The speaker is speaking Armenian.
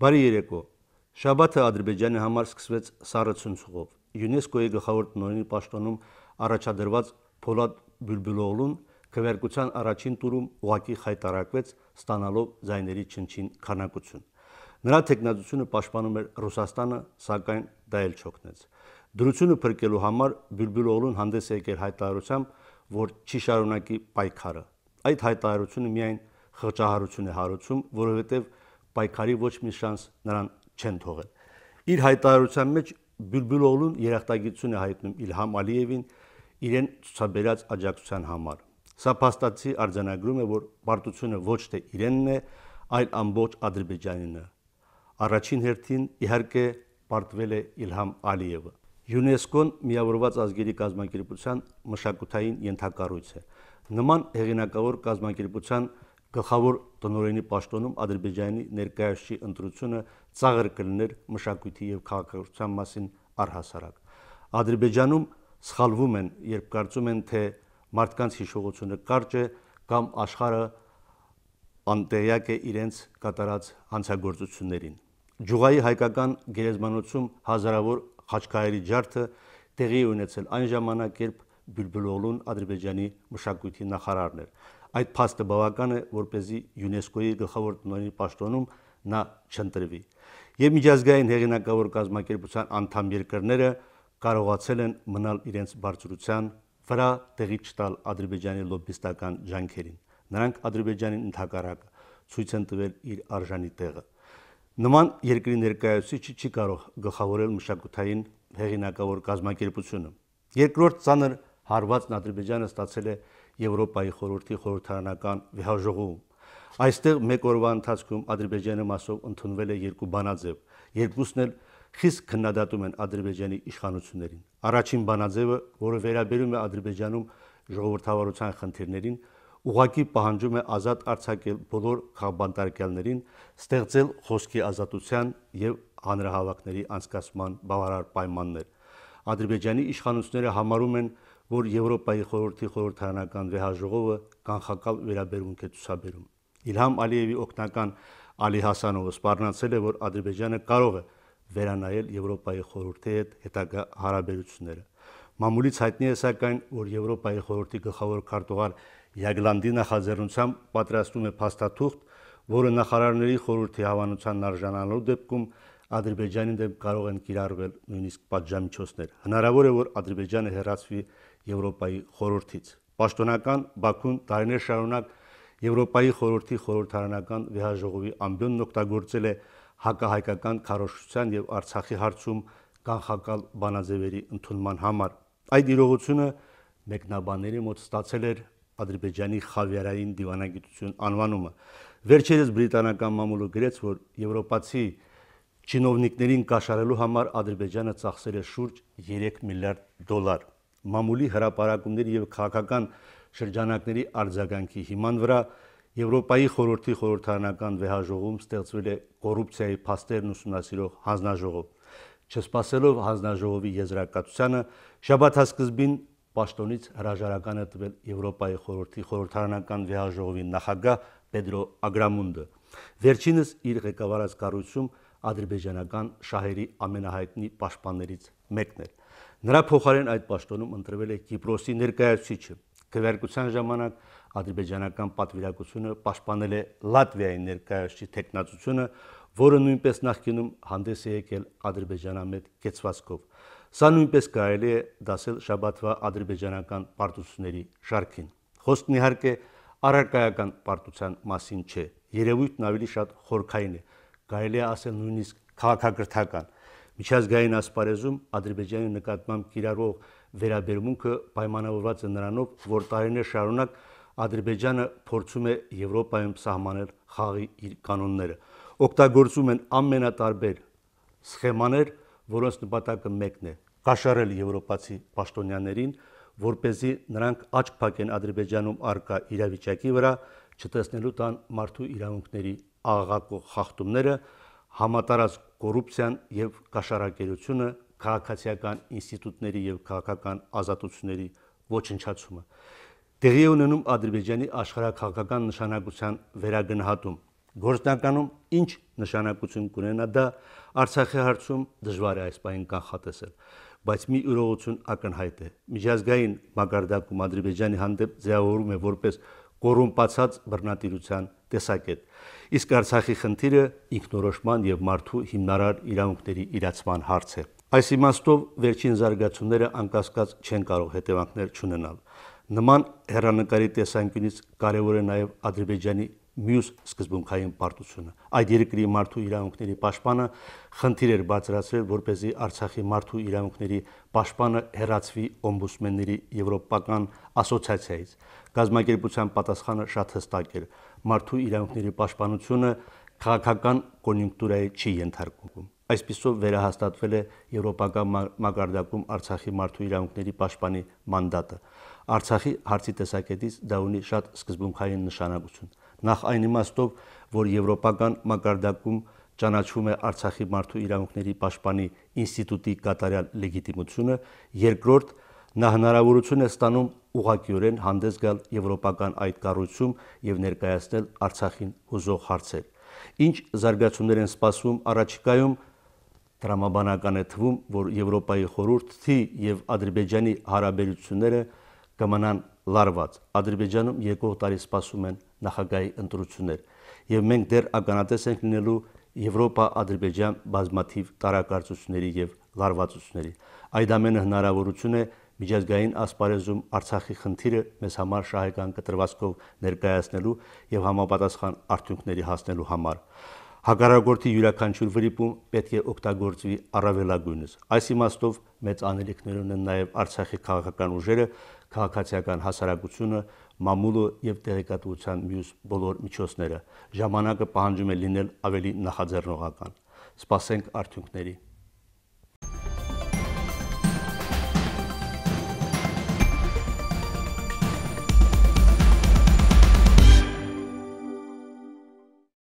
Բարի երեկո։ Շաբաթը Ադրբեջանի համար սկսվեց սառը ցնցողով։ ՅՈՒՆԵՍԿՕ-ի գլխավոր տնօրենի պաշտոնում առաջադրված Փոլադ Բուլբուլօղլուն քվերկության առաջին տուրում ուղակի հայտարարվեց ստանալով զայների չնչին քանակություն։ Նրա տեխնատությունը պաշտպանում էր Ռուսաստանը, սակայն դա էլ չօգնեց։ Դրությունը փրկելու համար Բուլբուլօղլուն հանդես եկել հայտարարությամբ, որ չի շարունակի պայքարը։ Այդ հայտարարությունը միայն խղճահարություն է հարուցում, որովհետև պայքարի ոչ մի շանս նրան չեն թողել։ Իր հայտարարության մեջ Բուլբուլօղլուն երախտագիտություն է հայտնում Իլհամ Ալիևին իրեն ցուցաբերած աջակցության համար։ Սա փաստացի արձանագրում է, որ պարտությունը ոչ թե իրենն է, այլ ամբողջ Ադրբեջանինը։ Առաջին հերթին իհարկե պարտվել է Իլհամ Ալիևը։ ՅՈՒՆԵՍԿՕ-ն միավորված ազգերի կազմակերպության մշակութային ենթակառույց է։ Նման հեղինակավոր կազմակերպության գլխավոր տնօրենի պաշտոնում Ադրբեջանի ներկայացուցի ընտրությունը ցաղր կլներ մշակույթի եւ քաղաքացիական մասին առհասարակ։ Ադրբեջանում սխալվում են, երբ կարծում են, թե մարդկանց հիշողությունը կարճ է կամ աշխարը անտեղյակ է իրենց կատարած հանցագործություններին։ Ջուղայի հայկական գերեզմանոցում հազարավոր խաչքայերի ջարդը տեղի ունեցել այն ժամանակ, երբ Բուլբուլօղլուն Ադրբեջանի մշակույթի նախարարն էր այդ փաստը բավական է, որ เป զի ՅՈՒՆԵՍԿՕ-ի գլխավոր տնօրենի պաշտոնում նա չընտրվի։ Եվ միջազգային հեղինակավոր կազմակերպության անդամ երկրները կարողացել են մնալ իրենց բարձրության վրա տեղի չտալ ադրբեջանի լոբիստական ջանքերին։ Նրանք ադրբեջանի ընդհակառակը ցույց են տվել իր արժանի տեղը։ Նման երկրի ներկայացուցիչը չի կարող գլխավորել մշակութային հեղինակավոր կազմակերպությունը։ Երկրորդ ցաներ հարվածն Ադրբեջանը ստացել է 19 Եվրոպայի խորհրդի խորհրդարանական վիհաժողովում։ Այստեղ մեկ օրվա ընթացքում Ադրբեջանի մասով ընդունվել է երկու բանաձև, երկուսն էլ խիստ քննադատում են Ադրբեջանի իշխանություններին։ Առաջին բանաձևը, որը վերաբերում է Ադրբեջանում ժողովրդավարության խնդիրներին, ուղակի պահանջում է ազատ արձակել բոլոր քաղբանտարկյալներին, ստեղծել խոսքի ազատության եւ հանրահավաքների անցկացման բավարար պայմաններ։ Ադրբեջանի իշխանությունները համարում են, որ որ Եվրոպայի խորհրդի խորհրդանական վեհաժողովը կանխակալ վերաբերմունք է ցուսաբերում։ Իլհամ Ալիևի օկնական Ալի Հասանովը սպառնացել է, որ Ադրբեջանը կարող է վերանայել Եվրոպայի խորհրդի հետ հետագա հարաբերությունները։ Մամուլից հայտնի է սակայն, որ Եվրոպայի խորհրդի գլխավոր քարտուղար Յագլանդի նախաձեռնությամբ պատրաստում է փաստաթուղթ, որը նախարարների խորհրդի հավանության արժանանալու դեպքում Ադրբեջանի դեմ կարող են կիրառվել նույնիսկ պատժամիջոցներ։ Հնարավոր է, որ Ադրբեջանը հերացվի Եվրոպայի խորհրդից։ Պաշտոնական Բաքուն տարիներ շարունակ Եվրոպայի խորհրդի խորհրդարանական վիայժողովի ամբյոնն օգտագործել է հակահայկական քարոշության եւ Արցախի հարցում կանխակալ բանաձևերի ընդունման համար։ Այդ իրողությունը մեկնաբանների մոտ ստացել էր Ադրբեջանի խավիարային դիվանագիտություն անվանումը։ Վերջերս բրիտանական մամուլը գրեց, որ եվրոպացի եվ Չինովնիկներին կաշառելու համար Ադրբեջանը ծախսել է շուրջ 3 միլիարդ դոլար։ Մամուլի հրաապարակումների եւ քաղաքական շրջանակների արձագանքի հիման վրա Եվրոպայի խորհրդի խորհրդարանական վեհաժողում ստեղծվել է կոռուպցիայի փաստերն ուսումնասիրող հանձնաժողով։ Չսպասելով հանձնաժողովի եզրակացությանը, շաբաթասկզբին պաշտոնից հրաժարական է տվել Եվրոպայի խորհրդի խորհրդարանական վեհաժողովի նախագահ Պետրո Ագրամունդը։ Վերջինս իր ղեկավարած կառույցում ադրբեջանական շահերի ամենահայտնի պաշտպաններից մեկն էր։ Նրա փոխարեն այդ պաշտոնում ընտրվել է Կիպրոսի ներկայացուցիչը։ Քվեարկության ժամանակ ադրբեջանական պատվիրակությունը պաշտպանել է Լատվիայի ներկայացուցի տեխնացությունը, որը նույնպես նախկինում հանդես է եկել ադրբեջանամետ կեցվածքով։ Սա նույնպես կարելի է դասել շաբաթվա ադրբեջանական պարտությունների շարքին։ Խոսքն իհարկե առարկայական պարտության մասին չէ։ Երևույթն ավելի շատ խորքային է, կարելի է ասել նույնիսկ քաղաքակրթական։ Միջազգային ասպարեզում Ադրբեջանի նկատմամբ կիրառող վերաբերմունքը պայմանավորված է նրանով, որ տարիներ շարունակ Ադրբեջանը փորձում է Եվրոպայում սահմանել խաղի իր կանոնները։ Օգտագործում են ամենատարբեր սխեմաներ, որոնց նպատակը մեկն է՝ կաշառել եվրոպացի պաշտոնյաներին, որ เป զի նրանք աչք փակեն Ադրբեջանում արկա իրավիճակի վրա, չտեսնելու տան մարդու իրավունքների աղաղակող խախտումները, համատարած կոռուպցիան եւ կաշառակերությունը, քաղաքացիական ինստիտուտների եւ քաղաքական ազատությունների ոչնչացումը։ Տեղի ունենում Ադրբեջանի աշխարհակաղակական նշանակության վերագնահատում։ Գործնականում ինչ նշանակություն կունենա դա Արցախի հարցում դժվար է այս պայն կանխատեսել, բայց մի յուրողություն ակնհայտ է։ Միջազգային մակարդակում Ադրբեջանի հանդեպ ձևավորում է որպես կորումպացած բռնատիրության տեսակետ։ Իսկ Արցախի խնդիրը ինքնորոշման եւ մարդու հիմնարար իրավունքների իրացման հարց է։ Այս իմաստով վերջին զարգացումները անկասկած չեն կարող հետևանքներ չունենալ։ Նման հերանեկարի տեսանկյունից կարևոր է նաև Ադրբեջանի մյուս սկզբունքային պարտությունը։ Այդ երկրի մարդու իրավունքների պաշտպանը խնդիր էր բացրացրել, որ เป զի Արցախի մարդու իրավունքների պաշտպանը հերացվի օմբուդսմենների եվրոպական ասոցիացիայից։ Գազམ་ակերպության պատասխանը շատ հստակ էր. մարդու իրավունքների պաշտպանությունը քաղաքական կոնյունկտուրայի չի ենթարկվում։ Այսպիսով վերահաստատվել է եվրոպական մագարտակում Արցախի մարդու իրավունքների պաշտպանի մանդատը։ Արցախի հարցի տեսակետից դա ունի շատ սկզբունքային նշանակություն նախ այն իմաստով, որ եվրոպական մակարդակում ճանաչվում է Արցախի մարդու իրավունքների պաշտպանի ինստիտուտի կատարյալ լեգիտիմությունը, երկրորդ նա հնարավորություն է ստանում ուղղակիորեն հանդես գալ եվրոպական այդ կառույցում եւ ներկայացնել Արցախին հուզող հարցեր։ Ինչ զարգացումներ են սպասվում առաջիկայում դրամաբանական է թվում, որ Եվրոպայի խորհուրդի եւ Ադրբեջանի հարաբերությունները կմնան լարված։ Ադրբեջանում երկու տարի սպասում են նախագահի ընտրություններ եւ մենք դեռ ականատես ենք լինելու Եվրոպա-Ադրբեջան բազմաթիվ տարակարծությունների եւ լարվածությունների։ Այդ ամենը հնարավորություն է միջազգային ասպարեզում Արցախի խնդիրը մեզ համար շահեկան կտրվածքով ներկայացնելու եւ համապատասխան արդյունքների հասնելու համար։ Հակառակորդի յուրաքանչյուր վրիպում պետք է օգտագործվի առավելագույնս։ Այս իմաստով մեծ անելիքներ ունեն նաև Արցախի քաղաքական ուժերը, քաղաքացիական հասարակությունը, մամուլը եւ տեղեկատվության մյուս բոլոր միջոցները։ Ժամանակը պահանջում է լինել ավելի նախաձեռնողական։ Սպասենք արդյունքների։